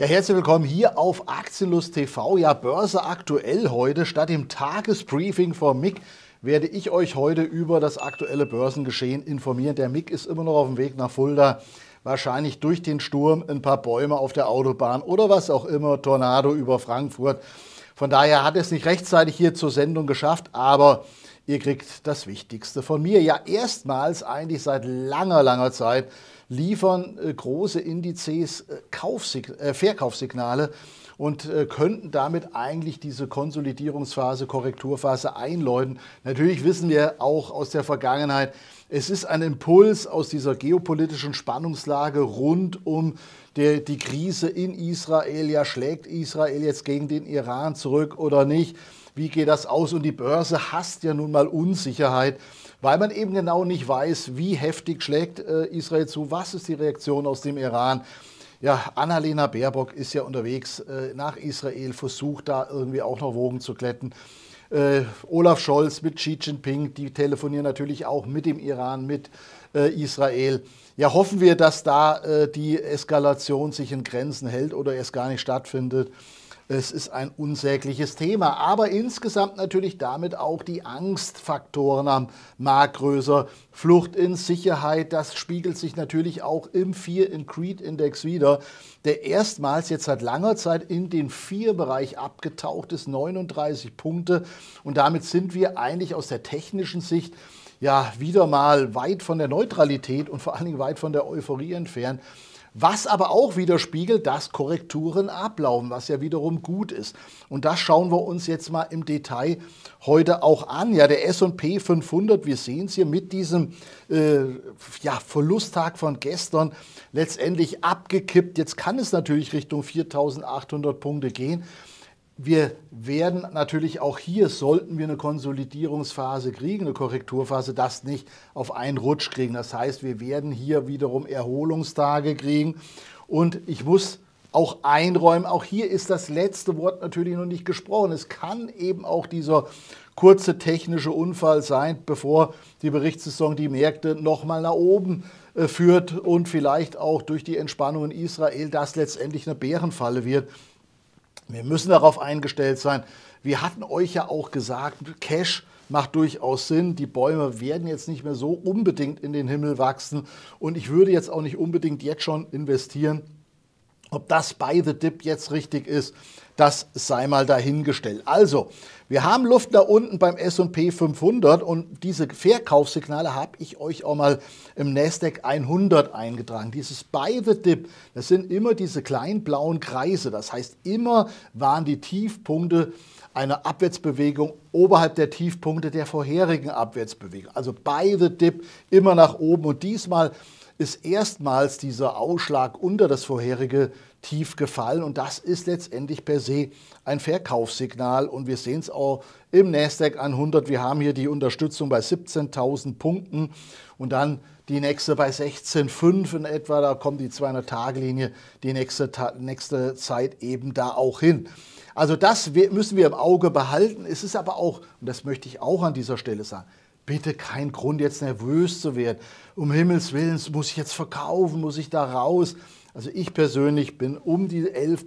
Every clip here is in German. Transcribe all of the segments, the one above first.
Ja, herzlich willkommen hier auf Aktienlust TV. Ja, Börse aktuell heute. Statt dem Tagesbriefing von MIG werde ich euch heute über das aktuelle Börsengeschehen informieren. Der MIG ist immer noch auf dem Weg nach Fulda. Wahrscheinlich durch den Sturm ein paar Bäume auf der Autobahn oder was auch immer, Tornado über Frankfurt. Von daher hat er es nicht rechtzeitig hier zur Sendung geschafft, aber Ihr kriegt das Wichtigste von mir. Ja, erstmals eigentlich seit langer, langer Zeit liefern äh, große Indizes äh, äh, Verkaufssignale und äh, könnten damit eigentlich diese Konsolidierungsphase, Korrekturphase einläuten. Natürlich wissen wir auch aus der Vergangenheit, es ist ein Impuls aus dieser geopolitischen Spannungslage rund um die, die Krise in Israel, ja schlägt Israel jetzt gegen den Iran zurück oder nicht? Wie geht das aus? Und die Börse hasst ja nun mal Unsicherheit, weil man eben genau nicht weiß, wie heftig schlägt äh, Israel zu, was ist die Reaktion aus dem Iran. Ja, Annalena Baerbock ist ja unterwegs äh, nach Israel, versucht da irgendwie auch noch Wogen zu kletten. Äh, Olaf Scholz mit Xi Jinping, die telefonieren natürlich auch mit dem Iran, mit äh, Israel. Ja, hoffen wir, dass da äh, die Eskalation sich in Grenzen hält oder es gar nicht stattfindet. Es ist ein unsägliches Thema, aber insgesamt natürlich damit auch die Angstfaktoren am Markt größer. Flucht in Sicherheit, das spiegelt sich natürlich auch im Fear and Creed Index wieder, der erstmals jetzt seit langer Zeit in den Vier-Bereich abgetaucht ist, 39 Punkte. Und damit sind wir eigentlich aus der technischen Sicht ja wieder mal weit von der Neutralität und vor allen Dingen weit von der Euphorie entfernt. Was aber auch widerspiegelt, dass Korrekturen ablaufen, was ja wiederum gut ist. Und das schauen wir uns jetzt mal im Detail heute auch an. Ja, der S&P 500, wir sehen es hier mit diesem äh, ja, Verlusttag von gestern letztendlich abgekippt. Jetzt kann es natürlich Richtung 4.800 Punkte gehen wir werden natürlich auch hier, sollten wir eine Konsolidierungsphase kriegen, eine Korrekturphase, das nicht auf einen Rutsch kriegen. Das heißt, wir werden hier wiederum Erholungstage kriegen. Und ich muss auch einräumen, auch hier ist das letzte Wort natürlich noch nicht gesprochen. Es kann eben auch dieser kurze technische Unfall sein, bevor die Berichtssaison die Märkte nochmal nach oben äh, führt und vielleicht auch durch die Entspannung in Israel das letztendlich eine Bärenfalle wird wir müssen darauf eingestellt sein. Wir hatten euch ja auch gesagt, Cash macht durchaus Sinn. Die Bäume werden jetzt nicht mehr so unbedingt in den Himmel wachsen. Und ich würde jetzt auch nicht unbedingt jetzt schon investieren ob das bei The Dip jetzt richtig ist, das sei mal dahingestellt. Also, wir haben Luft nach unten beim S&P 500 und diese Verkaufssignale habe ich euch auch mal im Nasdaq 100 eingetragen. Dieses Buy the Dip, das sind immer diese kleinen blauen Kreise. Das heißt, immer waren die Tiefpunkte einer Abwärtsbewegung oberhalb der Tiefpunkte der vorherigen Abwärtsbewegung. Also Buy the Dip immer nach oben und diesmal ist erstmals dieser Ausschlag unter das vorherige tief gefallen und das ist letztendlich per se ein Verkaufssignal und wir sehen es auch im Nasdaq 100. Wir haben hier die Unterstützung bei 17.000 Punkten und dann die nächste bei 16,5 in etwa, da kommt die 200-Tage-Linie, die nächste, nächste Zeit eben da auch hin. Also das müssen wir im Auge behalten. Es ist aber auch, und das möchte ich auch an dieser Stelle sagen, bitte kein Grund, jetzt nervös zu werden. Um Himmels Willen, muss ich jetzt verkaufen, muss ich da raus? Also ich persönlich bin um die 11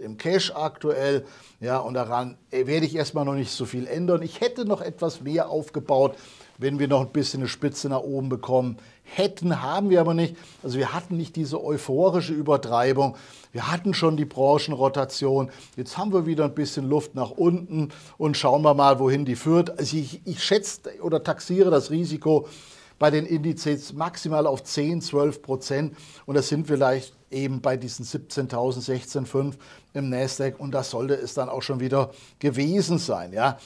im Cash aktuell. Ja, und daran werde ich erstmal noch nicht so viel ändern. Ich hätte noch etwas mehr aufgebaut, wenn wir noch ein bisschen eine Spitze nach oben bekommen. Hätten, haben wir aber nicht. Also wir hatten nicht diese euphorische Übertreibung. Wir hatten schon die Branchenrotation. Jetzt haben wir wieder ein bisschen Luft nach unten und schauen wir mal, wohin die führt. Also ich, ich schätze oder taxiere das Risiko bei den Indizes maximal auf 10, 12 Prozent. Und das sind vielleicht eben bei diesen 17.000, 16,5 im Nasdaq. Und das sollte es dann auch schon wieder gewesen sein. Ja.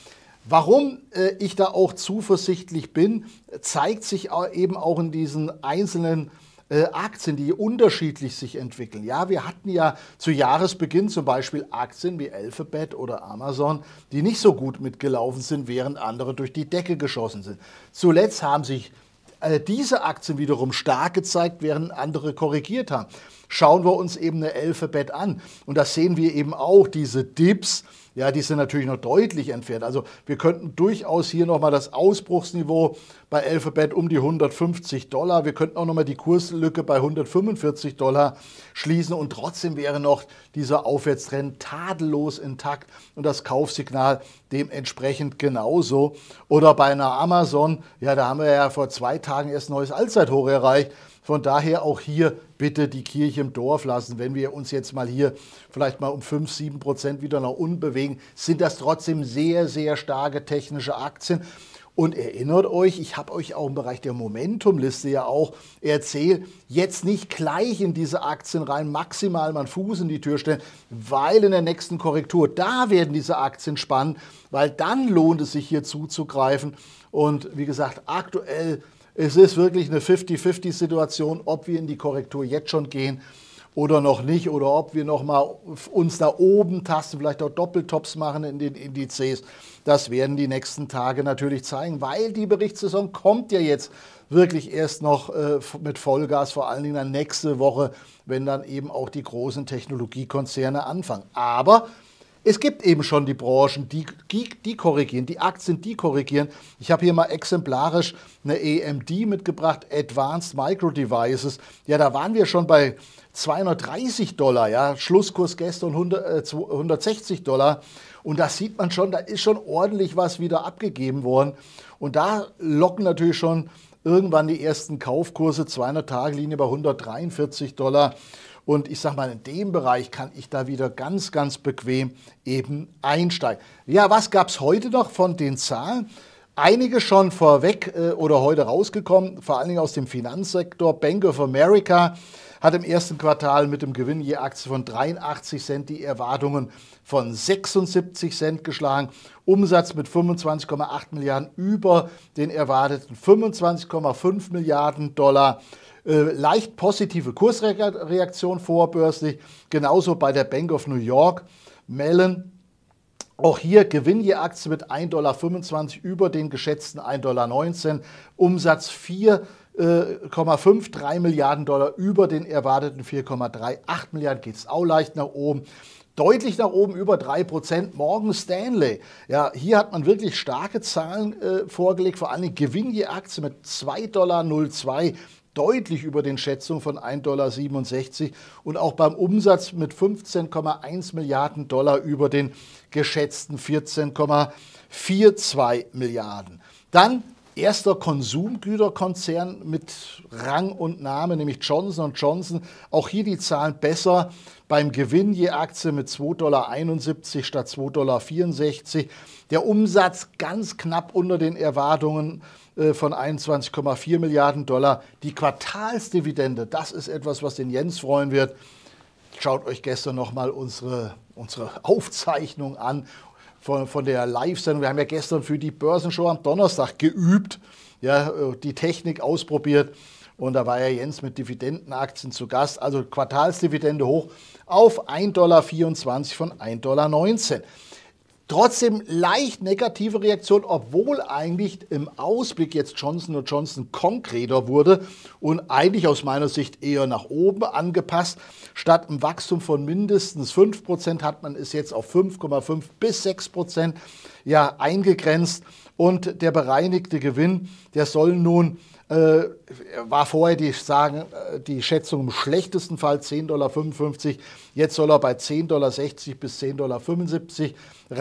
Warum äh, ich da auch zuversichtlich bin, zeigt sich eben auch in diesen einzelnen äh, Aktien, die unterschiedlich sich entwickeln. Ja, wir hatten ja zu Jahresbeginn zum Beispiel Aktien wie Alphabet oder Amazon, die nicht so gut mitgelaufen sind, während andere durch die Decke geschossen sind. Zuletzt haben sich äh, diese Aktien wiederum stark gezeigt, während andere korrigiert haben schauen wir uns eben eine Elfabet an. Und da sehen wir eben auch, diese Dips, ja, die sind natürlich noch deutlich entfernt. Also wir könnten durchaus hier nochmal das Ausbruchsniveau bei Alphabet um die 150 Dollar. Wir könnten auch nochmal die Kurslücke bei 145 Dollar schließen und trotzdem wäre noch dieser Aufwärtstrend tadellos intakt und das Kaufsignal dementsprechend genauso. Oder bei einer Amazon, ja, da haben wir ja vor zwei Tagen erst ein neues Allzeithoch erreicht. Von daher auch hier bitte die Kirche im Dorf lassen. Wenn wir uns jetzt mal hier vielleicht mal um 5, 7 Prozent wieder nach unten bewegen, sind das trotzdem sehr, sehr starke technische Aktien. Und erinnert euch, ich habe euch auch im Bereich der Momentumliste ja auch erzählt, jetzt nicht gleich in diese Aktien rein, maximal mal einen Fuß in die Tür stellen, weil in der nächsten Korrektur, da werden diese Aktien spannend, weil dann lohnt es sich hier zuzugreifen. Und wie gesagt, aktuell es ist wirklich eine 50-50-Situation, ob wir in die Korrektur jetzt schon gehen oder noch nicht oder ob wir noch mal uns da oben tasten, vielleicht auch Doppeltops machen in den Indizes. Das werden die nächsten Tage natürlich zeigen, weil die Berichtssaison kommt ja jetzt wirklich erst noch äh, mit Vollgas, vor allen Dingen dann nächste Woche, wenn dann eben auch die großen Technologiekonzerne anfangen. Aber es gibt eben schon die Branchen, die, die, die korrigieren, die Aktien, die korrigieren. Ich habe hier mal exemplarisch eine AMD mitgebracht, Advanced Micro Devices. Ja, da waren wir schon bei 230 Dollar, ja, Schlusskurs gestern 100, äh, 160 Dollar. Und da sieht man schon, da ist schon ordentlich was wieder abgegeben worden. Und da locken natürlich schon irgendwann die ersten Kaufkurse, 200-Tage-Linie bei 143 Dollar. Und ich sage mal, in dem Bereich kann ich da wieder ganz, ganz bequem eben einsteigen. Ja, was gab es heute noch von den Zahlen? Einige schon vorweg äh, oder heute rausgekommen, vor allen Dingen aus dem Finanzsektor. Bank of America hat im ersten Quartal mit dem Gewinn je Aktie von 83 Cent die Erwartungen von 76 Cent geschlagen. Umsatz mit 25,8 Milliarden über den erwarteten 25,5 Milliarden Dollar äh, leicht positive Kursreaktion vorbörslich, genauso bei der Bank of New York, Mellon. Auch hier Gewinn je Aktie mit 1,25 Dollar über den geschätzten 1,19 Dollar, Umsatz 4 4,53 äh, Milliarden Dollar über den erwarteten 4,38 Milliarden geht es auch leicht nach oben. Deutlich nach oben über 3%. Morgan Stanley. Ja, hier hat man wirklich starke Zahlen äh, vorgelegt, vor allem Gewinn je Aktie mit 2,02 Dollar deutlich über den Schätzungen von 1,67 Dollar und auch beim Umsatz mit 15,1 Milliarden Dollar über den geschätzten 14,42 Milliarden. Dann erster Konsumgüterkonzern mit Rang und Name, nämlich Johnson Johnson. Auch hier die Zahlen besser. Beim Gewinn je Aktie mit 2,71 Dollar statt 2,64 Dollar. Der Umsatz ganz knapp unter den Erwartungen äh, von 21,4 Milliarden Dollar. Die Quartalsdividende, das ist etwas, was den Jens freuen wird. Schaut euch gestern nochmal unsere, unsere Aufzeichnung an von, von der Live-Sendung. Wir haben ja gestern für die Börsenshow am Donnerstag geübt, ja, äh, die Technik ausprobiert. Und da war ja Jens mit Dividendenaktien zu Gast, also Quartalsdividende hoch auf 1,24 Dollar von 1,19 Dollar. Trotzdem leicht negative Reaktion, obwohl eigentlich im Ausblick jetzt Johnson Johnson konkreter wurde und eigentlich aus meiner Sicht eher nach oben angepasst. Statt einem Wachstum von mindestens 5% hat man es jetzt auf 5,5 bis 6% ja, eingegrenzt. Und der bereinigte Gewinn, der soll nun äh, war vorher die, sagen, äh, die Schätzung im schlechtesten Fall 10,55 Dollar. Jetzt soll er bei 10,60 Dollar bis 10,75 Dollar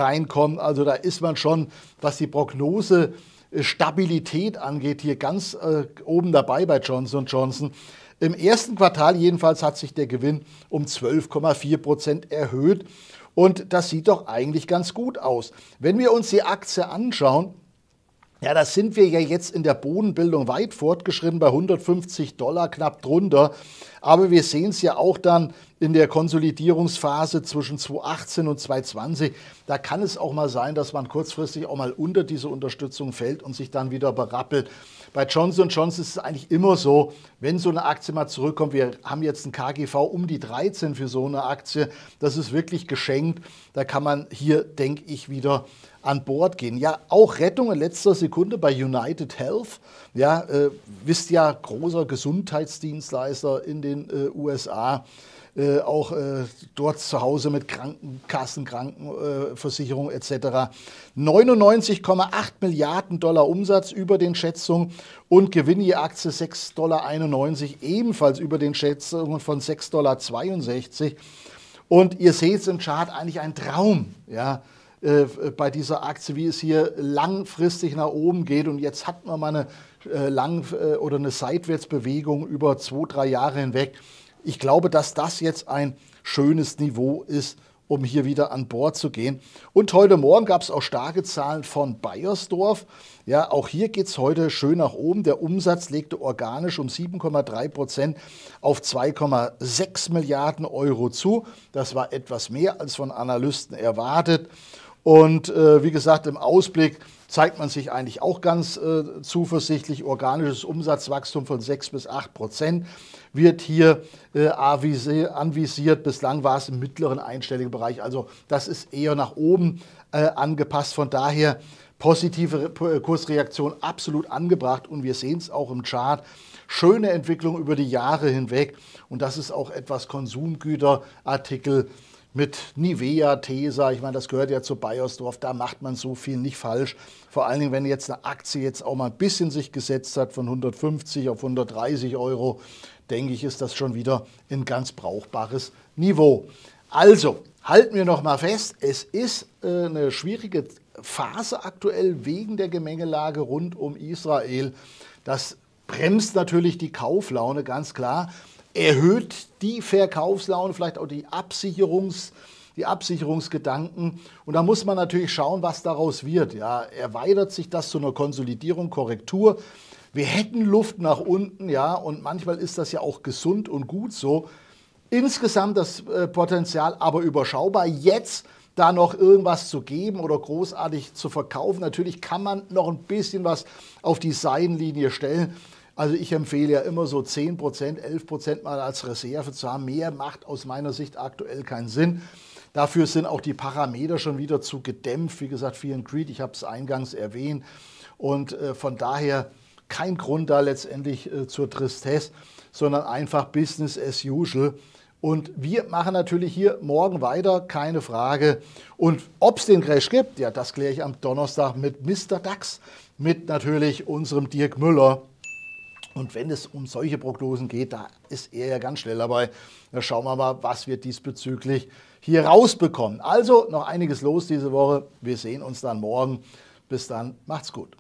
reinkommen. Also da ist man schon, was die Prognose äh, Stabilität angeht, hier ganz äh, oben dabei bei Johnson Johnson. Im ersten Quartal jedenfalls hat sich der Gewinn um 12,4 Prozent erhöht. Und das sieht doch eigentlich ganz gut aus. Wenn wir uns die Aktie anschauen, ja, da sind wir ja jetzt in der Bodenbildung weit fortgeschritten, bei 150 Dollar knapp drunter. Aber wir sehen es ja auch dann in der Konsolidierungsphase zwischen 2018 und 2020. Da kann es auch mal sein, dass man kurzfristig auch mal unter diese Unterstützung fällt und sich dann wieder berappelt. Bei Johnson Johnson ist es eigentlich immer so, wenn so eine Aktie mal zurückkommt, wir haben jetzt ein KGV um die 13 für so eine Aktie, das ist wirklich geschenkt. Da kann man hier, denke ich, wieder an Bord gehen. Ja, auch Rettung in letzter Sekunde bei United Health. Ja, äh, wisst ja, großer Gesundheitsdienstleister in den äh, USA. Äh, auch äh, dort zu Hause mit Krankenkassen, Krankenversicherung äh, etc. 99,8 Milliarden Dollar Umsatz über den Schätzungen und Gewinn je Aktie 6,91 Dollar, ebenfalls über den Schätzungen von 6,62 Dollar. Und ihr seht es im Chart eigentlich ein Traum, ja, äh, bei dieser Aktie, wie es hier langfristig nach oben geht. Und jetzt hat man mal eine äh, lang äh, oder eine Seitwärtsbewegung über zwei, drei Jahre hinweg. Ich glaube, dass das jetzt ein schönes Niveau ist, um hier wieder an Bord zu gehen. Und heute Morgen gab es auch starke Zahlen von Bayersdorf. Ja, auch hier geht es heute schön nach oben. Der Umsatz legte organisch um 7,3 Prozent auf 2,6 Milliarden Euro zu. Das war etwas mehr als von Analysten erwartet. Und äh, wie gesagt, im Ausblick zeigt man sich eigentlich auch ganz äh, zuversichtlich. Organisches Umsatzwachstum von 6 bis 8 Prozent wird hier äh, anvisiert. Bislang war es im mittleren einstelligen Bereich. Also das ist eher nach oben äh, angepasst. Von daher positive Kursreaktion absolut angebracht. Und wir sehen es auch im Chart. Schöne Entwicklung über die Jahre hinweg. Und das ist auch etwas Konsumgüterartikel mit Nivea, Tesa, ich meine, das gehört ja zu Bayersdorf, da macht man so viel nicht falsch. Vor allen Dingen, wenn jetzt eine Aktie jetzt auch mal ein bisschen sich gesetzt hat von 150 auf 130 Euro, denke ich, ist das schon wieder ein ganz brauchbares Niveau. Also, halten wir nochmal fest, es ist äh, eine schwierige Phase aktuell wegen der Gemengelage rund um Israel. Das bremst natürlich die Kauflaune, ganz klar erhöht die Verkaufslaune, vielleicht auch die, Absicherungs, die Absicherungsgedanken. Und da muss man natürlich schauen, was daraus wird. Ja, erweitert sich das zu einer Konsolidierung, Korrektur? Wir hätten Luft nach unten, ja, und manchmal ist das ja auch gesund und gut so. Insgesamt das äh, Potenzial aber überschaubar. Jetzt da noch irgendwas zu geben oder großartig zu verkaufen. Natürlich kann man noch ein bisschen was auf die Seitenlinie stellen. Also ich empfehle ja immer so 10 11 mal als Reserve zu haben. Mehr macht aus meiner Sicht aktuell keinen Sinn. Dafür sind auch die Parameter schon wieder zu gedämpft. Wie gesagt, vielen Greed, ich habe es eingangs erwähnt. Und äh, von daher kein Grund da letztendlich äh, zur Tristesse, sondern einfach Business as usual. Und wir machen natürlich hier morgen weiter, keine Frage. Und ob es den Crash gibt, ja, das kläre ich am Donnerstag mit Mr. DAX, mit natürlich unserem Dirk Müller. Und wenn es um solche Prognosen geht, da ist er ja ganz schnell dabei. Da schauen wir mal, was wir diesbezüglich hier rausbekommen. Also noch einiges los diese Woche. Wir sehen uns dann morgen. Bis dann, macht's gut.